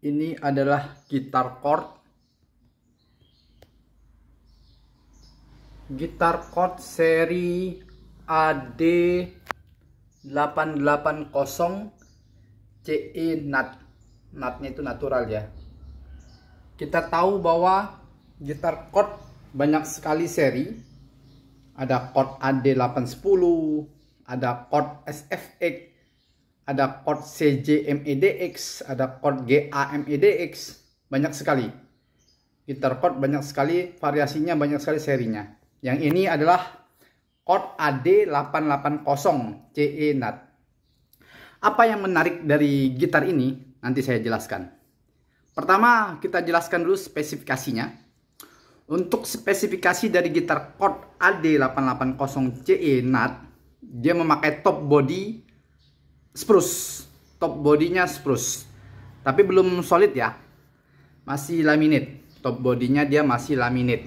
ini adalah gitar chord gitar chord seri AD 880 CE nut nutnya itu natural ya kita tahu bahwa gitar chord banyak sekali seri ada chord AD 810 ada chord SFX ada chord e CJMEDX, ada chord e GAMEDX, banyak sekali. Gitar chord banyak sekali, variasinya banyak sekali serinya. Yang ini adalah chord AD880 CE nut. Apa yang menarik dari gitar ini? Nanti saya jelaskan. Pertama, kita jelaskan dulu spesifikasinya. Untuk spesifikasi dari gitar chord AD880 CE nut, dia memakai top body spruce top bodinya spruce tapi belum solid ya masih laminate top bodinya dia masih laminate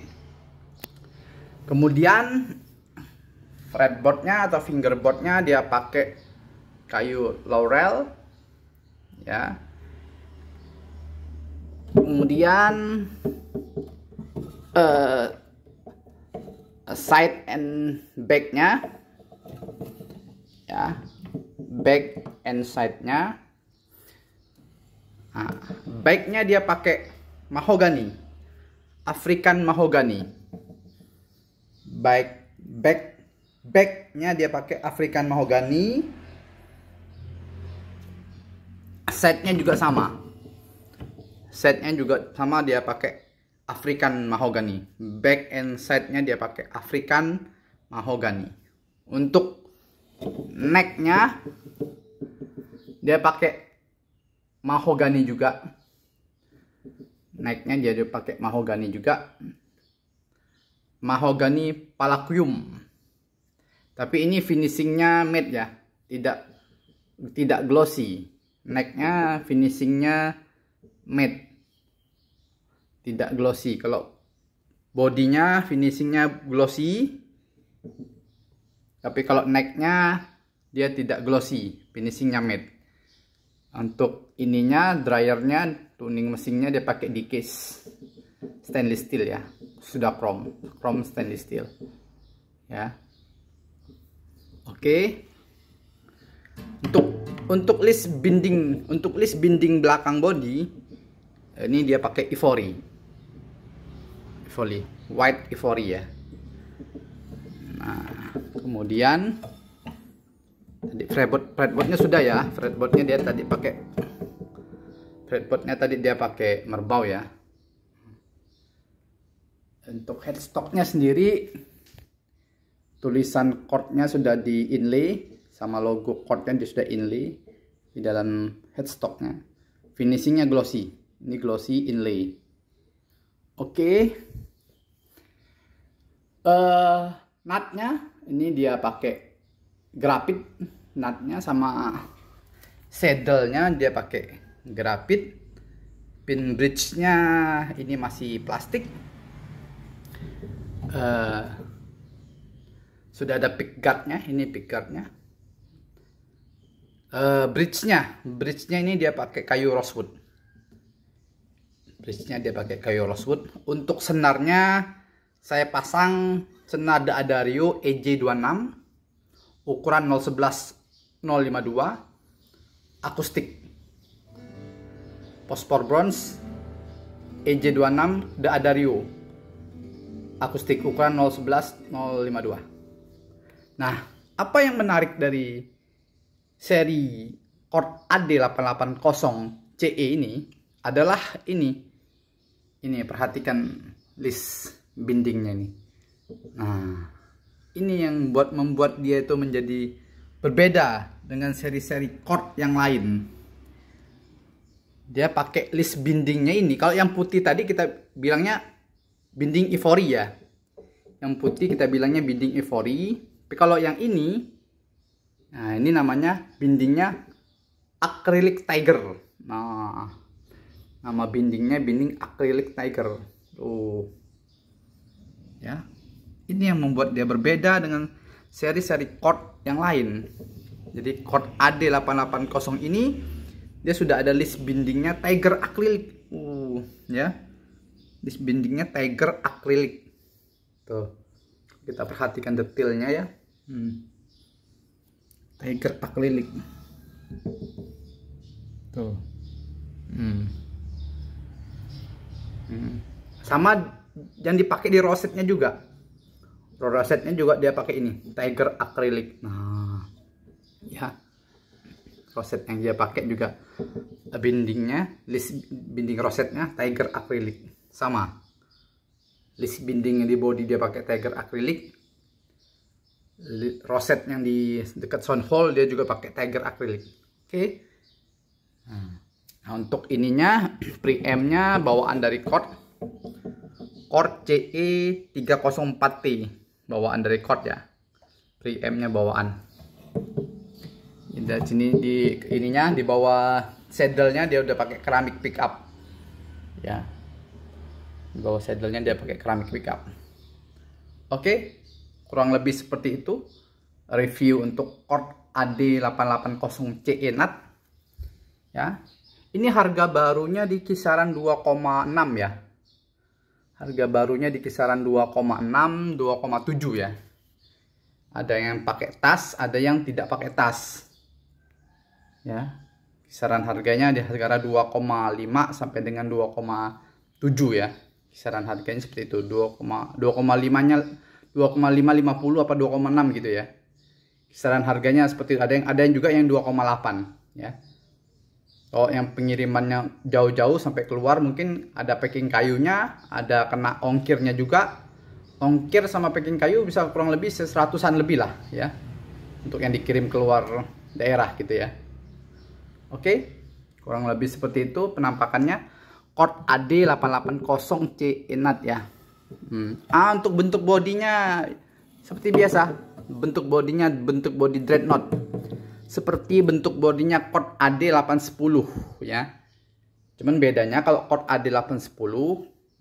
kemudian fretboardnya atau fingerboardnya dia pakai kayu laurel ya kemudian uh, side and backnya ya back and side-nya. Nah, back-nya dia pakai mahogany, African mahogany. Back back back-nya dia pakai African mahogany. Set-nya juga sama. Set-nya juga sama dia pakai African mahogany. Back and side-nya dia pakai African mahogany. Untuk necknya dia pakai mahogany juga necknya juga pakai mahogany juga Mahogany palakium tapi ini finishingnya matte ya tidak tidak glossy necknya finishingnya matte tidak glossy kalau bodinya finishingnya glossy tapi kalau necknya dia tidak glossy finishingnya matte untuk ininya dryernya tuning mesinnya dia pakai di case stainless steel ya sudah chrome chrome stainless steel ya oke okay. untuk untuk list binding untuk list binding belakang body eh, ini dia pakai ivory ivory white ivory ya nah kemudian tadi fretboard fretboardnya sudah ya fretboardnya dia tadi pakai fretboardnya tadi dia pakai merbau ya untuk headstocknya sendiri tulisan chordnya sudah di inlay sama logo chordnya dia sudah inlay di dalam headstocknya finishingnya glossy ini glossy inlay oke okay. uh, eh, nutnya ini dia pakai grafit nutnya sama saddlenya dia pakai grafit pin bridge nya ini masih plastik uh, sudah ada pick guard nya ini pick guard nya uh, eh, bridge nya bridge nya ini dia pakai kayu rosewood bridge nya dia pakai kayu rosewood untuk senarnya saya pasang senar Adario EJ26 ukuran 011 052 akustik pospor bronze EJ26 The Adario akustik ukuran 011 052 nah apa yang menarik dari seri chord AD880 CE ini adalah ini ini perhatikan list bindingnya ini nah ini yang buat membuat dia itu menjadi berbeda dengan seri-seri chord yang lain dia pakai list bindingnya ini kalau yang putih tadi kita bilangnya binding ivory ya yang putih kita bilangnya binding ivory tapi kalau yang ini nah ini namanya bindingnya acrylic tiger nah nama bindingnya binding acrylic tiger tuh ya ini yang membuat dia berbeda dengan seri-seri chord yang lain jadi chord AD880 ini dia sudah ada list bindingnya Tiger Acrylic uh ya list bindingnya Tiger Acrylic tuh kita perhatikan detailnya ya hmm. Tiger Acrylic tuh hmm. Hmm. sama yang dipakai di rosetnya juga Roda setnya juga dia pakai ini Tiger acrylic nah ya roset yang dia pakai juga bindingnya list binding rosetnya Tiger acrylic sama list binding di body dia pakai Tiger acrylic roset yang di dekat sound hole dia juga pakai Tiger acrylic oke okay. nah untuk ininya preampnya nya bawaan dari Cord Cord CE 304T bawaan dari chord ya preamp-nya bawaan dan sini di ininya di bawah saddlenya dia udah pakai keramik pickup ya di bawah saddlenya dia pakai keramik pickup oke kurang lebih seperti itu review untuk chord ad 880 c Enat ya ini harga barunya di kisaran 2,6 ya Harga barunya di kisaran 2,6, 2,7 ya. Ada yang pakai tas, ada yang tidak pakai tas. Ya. Kisaran harganya di harga 2,5 sampai dengan 2,7 ya. Kisaran harganya seperti itu. 2,5-nya 2,550 apa 2,6 gitu ya. Kisaran harganya seperti ada yang ada yang juga yang 2,8 ya. Kalau yang pengirimannya jauh-jauh sampai keluar mungkin ada packing kayunya, ada kena ongkirnya juga. Ongkir sama packing kayu bisa kurang lebih seratusan lebih lah ya. Untuk yang dikirim keluar daerah gitu ya. Oke, kurang lebih seperti itu penampakannya. Cord AD880C Enat ya. Hmm. Ah, untuk bentuk bodinya seperti biasa. Bentuk bodinya bentuk body dreadnought seperti bentuk bodinya chord AD810 ya. Cuman bedanya kalau chord AD810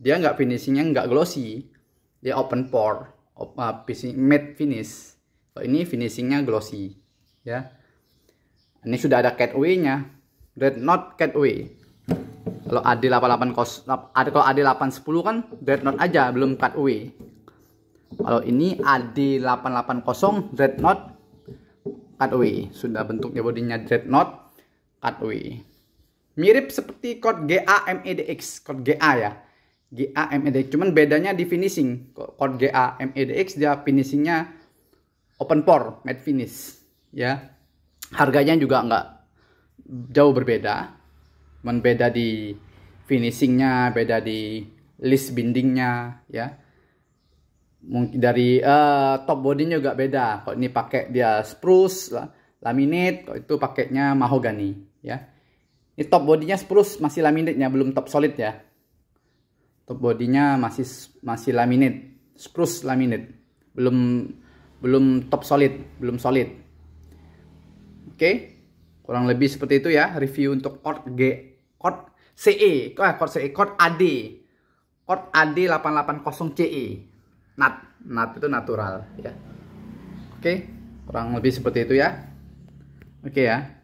dia nggak finishingnya nggak glossy, dia open pore, op, uh, matte finish. Kalau ini finishingnya glossy ya. Ini sudah ada catway-nya, red not catway. Kalau ad 880 kalau AD810 kan red not aja belum catway. Kalau ini AD880 red not cutaway sudah bentuknya bodinya dreadnought cutaway mirip seperti chord kod chord kod A ya G A M e D X cuman bedanya di finishing chord e kod X dia finishingnya open pore matte finish ya harganya juga nggak jauh berbeda cuman beda di finishingnya beda di list bindingnya ya mungkin dari uh, top bodinya juga beda kok ini pakai dia spruce laminate kalau itu paketnya mahogany ya ini top bodinya spruce masih laminate ya belum top solid ya top bodinya masih masih laminate spruce laminate belum belum top solid belum solid oke okay. kurang lebih seperti itu ya review untuk Cord G Cord CE Cord CE Cord AD Cord AD 880 CE nat nat itu natural ya oke kurang lebih seperti itu ya oke ya